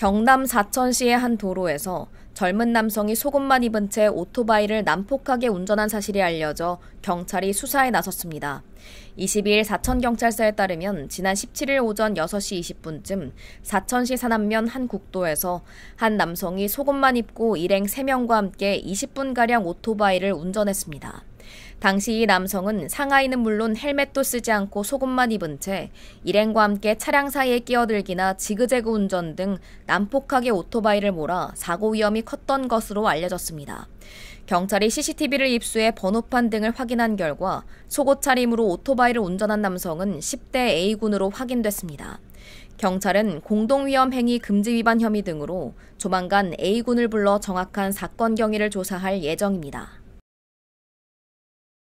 경남 사천시의 한 도로에서 젊은 남성이 속옷만 입은 채 오토바이를 난폭하게 운전한 사실이 알려져 경찰이 수사에 나섰습니다. 22일 사천경찰서에 따르면 지난 17일 오전 6시 20분쯤 사천시 산안면한 국도에서 한 남성이 속옷만 입고 일행 3명과 함께 20분가량 오토바이를 운전했습니다. 당시 이 남성은 상하이는 물론 헬멧도 쓰지 않고 속옷만 입은 채 일행과 함께 차량 사이에 끼어들기나 지그재그 운전 등 난폭하게 오토바이를 몰아 사고 위험이 컸던 것으로 알려졌습니다. 경찰이 CCTV를 입수해 번호판 등을 확인한 결과 속옷 차림으로 오토바이를 운전한 남성은 10대 A군으로 확인됐습니다. 경찰은 공동위험행위 금지 위반 혐의 등으로 조만간 A군을 불러 정확한 사건 경위를 조사할 예정입니다.